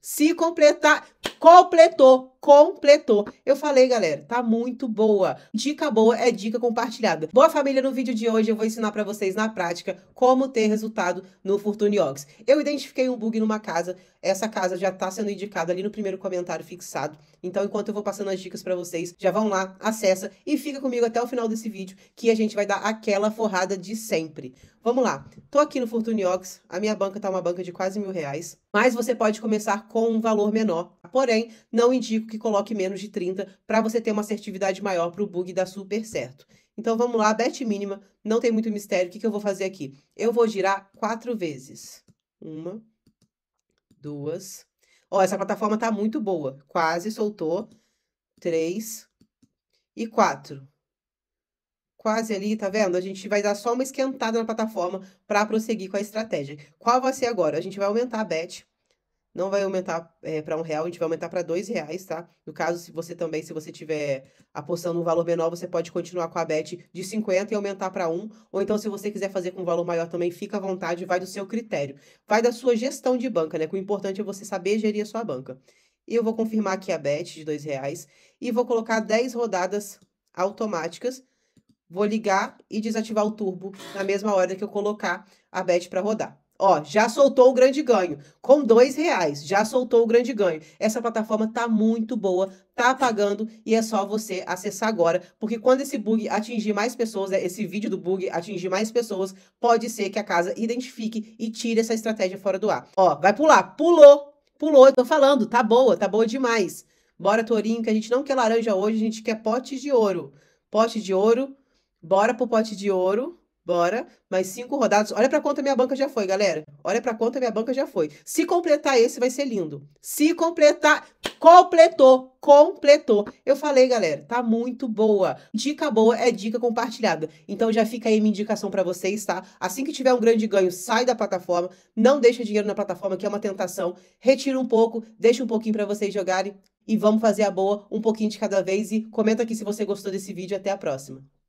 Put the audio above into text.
Se completar, Completou, completou. Eu falei, galera, tá muito boa. Dica boa é dica compartilhada. Boa família, no vídeo de hoje eu vou ensinar para vocês na prática como ter resultado no Fortuniox. Eu identifiquei um bug numa casa, essa casa já tá sendo indicada ali no primeiro comentário fixado. Então, enquanto eu vou passando as dicas para vocês, já vão lá, acessa e fica comigo até o final desse vídeo que a gente vai dar aquela forrada de sempre. Vamos lá. Tô aqui no Fortuniox, a minha banca tá uma banca de quase mil reais, mas você pode começar com um valor menor porém não indico que coloque menos de 30 para você ter uma assertividade maior para o bug dar super certo. Então vamos lá, bet mínima, não tem muito mistério. O que, que eu vou fazer aqui? Eu vou girar quatro vezes. Uma, duas. Ó, essa plataforma tá muito boa. Quase soltou. Três e quatro. Quase ali, tá vendo? A gente vai dar só uma esquentada na plataforma para prosseguir com a estratégia. Qual vai ser agora? A gente vai aumentar a bet não vai aumentar é, eh, para um real, a gente vai aumentar para dois reais, tá? No caso, se você também, se você tiver apostando um valor menor, você pode continuar com a bet de 50 e aumentar para um. Ou então, se você quiser fazer com um valor maior também, fica à vontade, vai do seu critério. Vai da sua gestão de banca, né? Que o importante é você saber gerir a sua banca. E eu vou confirmar aqui a bet de dois reais e vou colocar 10 rodadas automáticas. Vou ligar e desativar o turbo na mesma hora que eu colocar a bet para rodar. Ó, já soltou o grande ganho. Com dois reais, já soltou o grande ganho. Essa plataforma tá muito boa, tá pagando e é só você acessar agora, porque quando esse bug atingir mais pessoas, né, esse vídeo do bug atingir mais pessoas, pode ser que a casa identifique e tire essa estratégia fora do ar. Ó, vai pular, pulou, pulou, eu tô falando, tá boa, tá boa demais. Bora, Torinho, que a gente não quer laranja hoje, a gente quer pote de ouro. Pote de ouro, bora pro pote de ouro. Bora, mais cinco rodadas. Olha para quanto minha banca já foi, galera. Olha para quanto minha banca já foi. Se completar esse, vai ser lindo. Se completar, completou, completou. Eu falei, galera, tá muito boa. Dica boa é dica compartilhada. Então já fica aí minha indicação para vocês, tá? Assim que tiver um grande ganho, sai da plataforma. Não deixa dinheiro na plataforma, que é uma tentação. Retira um pouco, deixa um pouquinho para vocês jogarem. E vamos fazer a boa um pouquinho de cada vez. E comenta aqui se você gostou desse vídeo. Até a próxima.